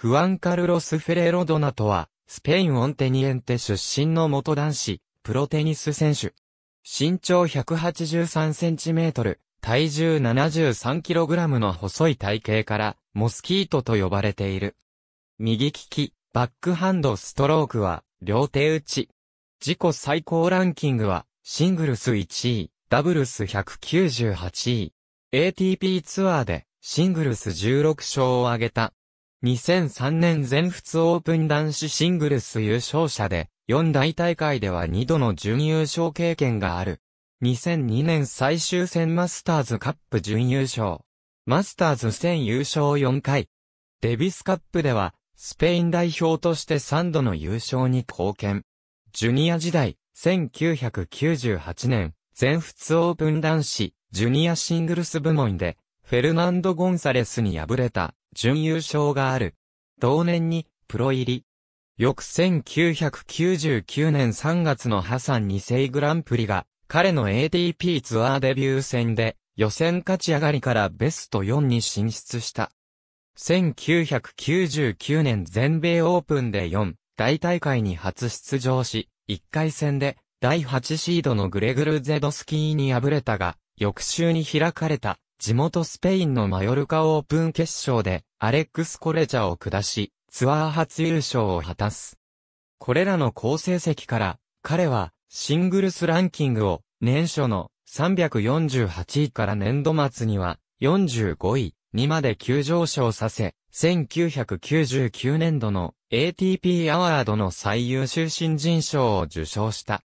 フアンカルロス・フェレロドナとは、スペイン・オンテニエンテ出身の元男子、プロテニス選手。身長1 8 3トル、体重7 3ラムの細い体型から、モスキートと呼ばれている。右利き、バックハンドストロークは、両手打ち。自己最高ランキングは、シングルス1位、ダブルス198位。ATP ツアーで、シングルス16勝を挙げた。2003年全仏オープン男子シングルス優勝者で、4大大会では2度の準優勝経験がある。2002年最終戦マスターズカップ準優勝。マスターズ戦優勝4回。デビスカップでは、スペイン代表として3度の優勝に貢献。ジュニア時代、1998年、全仏オープン男子、ジュニアシングルス部門で、フェルナンド・ゴンサレスに敗れた、準優勝がある。同年に、プロ入り。翌1999年3月のハサン2世グランプリが、彼の ATP ツアーデビュー戦で、予選勝ち上がりからベスト4に進出した。1999年全米オープンで4、大大会に初出場し、1回戦で、第8シードのグレグル・ゼドスキーに敗れたが、翌週に開かれた、地元スペインのマヨルカオープン決勝でアレックス・コレジャを下し、ツアー初優勝を果たす。これらの好成績から、彼はシングルスランキングを年初の348位から年度末には45位にまで急上昇させ、1999年度の ATP アワードの最優秀新人賞を受賞した。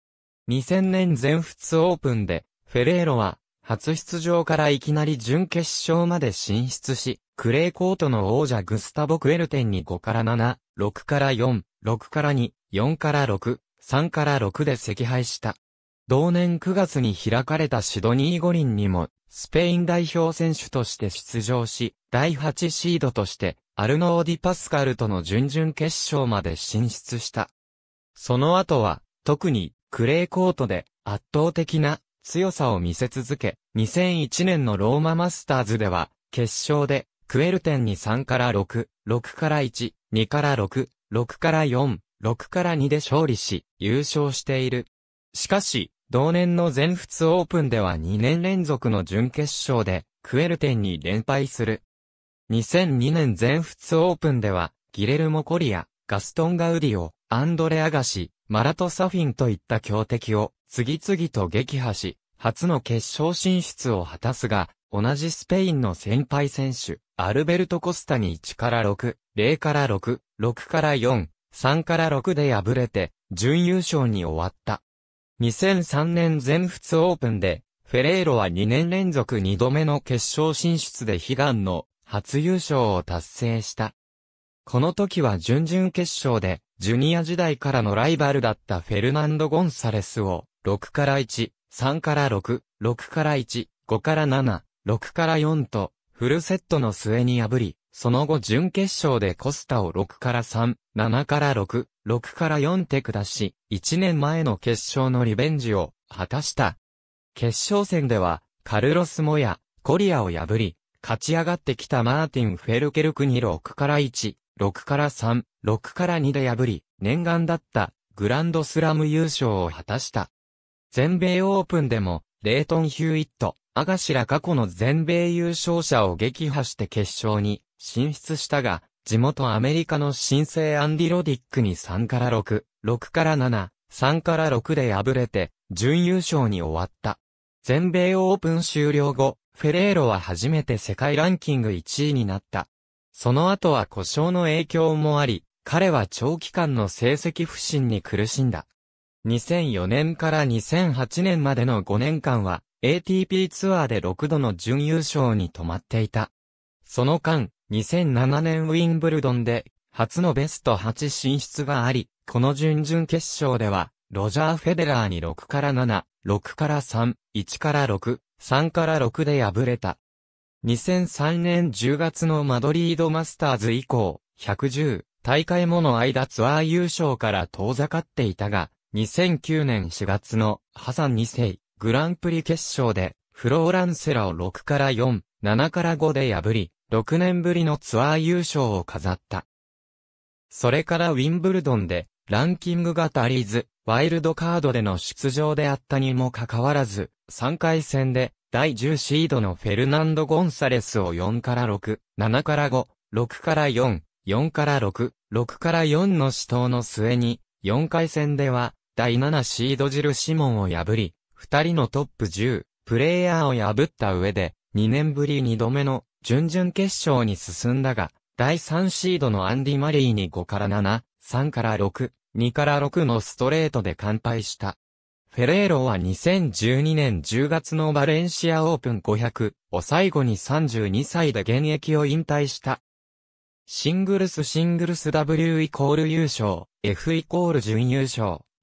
2000年全仏オープンで、フェレーロは初出場からいきなり準決勝まで進出し、クレーコートの王者グスタボ・クエルテンに5から7、6から4、6から2、4から6、3から6で赤敗した。同年9月に開かれたシドニー五輪にも、スペイン代表選手として出場し、第8シードとして、アルノー・ディ・パスカルとの準々決勝まで進出した。その後は、特に、クレーコートで、圧倒的な強さを見せ続け、2001年のローママスターズでは、決勝で、クエルテンに3から6、6から1、2から6、6から4、6から2で勝利し、優勝している。しかし、同年の全仏オープンでは2年連続の準決勝で、クエルテンに連敗する。2002年全仏オープンでは、ギレルモ・コリア、ガストン・ガウディオ、アンドレ・アガシ、マラト・サフィンといった強敵を次々と撃破し、初の決勝進出を果たすが、同じスペインの先輩選手、アルベルト・コスタに1から6、0から6、6から4、3から6で敗れて、準優勝に終わった。2003年全仏オープンで、フェレーロは2年連続2度目の決勝進出で悲願の初優勝を達成した。この時は準々決勝で、ジュニア時代からのライバルだったフェルナンド・ゴンサレスを、6から1、3から6、6から1、5から7、6から4と、フルセットの末に破り、その後準決勝でコスタを6から3、7から6、6から4手下し、1年前の決勝のリベンジを果たした。決勝戦では、カルロス・モヤ、コリアを破り、勝ち上がってきたマーティン・フェルケルクに6から1、6から3、6から2で破り、念願だったグランドスラム優勝を果たした。全米オープンでも、レートン・ヒューイット、アガシら過去の全米優勝者を撃破して決勝に進出したが、地元アメリカの新生アンディ・ロディックに3から6、6から7、3から6で敗れて、準優勝に終わった。全米オープン終了後、フェレーロは初めて世界ランキング1位になった。その後は故障の影響もあり、彼は長期間の成績不振に苦しんだ。2004年から2008年までの5年間は、ATP ツアーで6度の準優勝に止まっていた。その間、2007年ウィンブルドンで、初のベスト8進出があり、この準々決勝では、ロジャー・フェデラーに6から7、6から3、1から6、3から6で敗れた。2003年10月のマドリードマスターズ以降、110大会もの間ツアー優勝から遠ざかっていたが、2009年4月のハサン2世グランプリ決勝でフローランセラを6から4、7から5で破り、6年ぶりのツアー優勝を飾った。それからウィンブルドンでランキングが足りず、ワイルドカードでの出場であったにもかかわらず、3回戦で第10シードのフェルナンド・ゴンサレスを4から6、7から5、6から4、4から6、6から4の死闘の末に、4回戦では第7シードジル・シモンを破り、二人のトップ10、プレイヤーを破った上で、2年ぶり2度目の準々決勝に進んだが、第3シードのアンディ・マリーに5から7、3から6、2から6のストレートで完敗した。フェレーロは2012年10月のバレンシアオープン500を最後に32歳で現役を引退した。シングルスシングルス W イコール優勝、F イコール準優勝、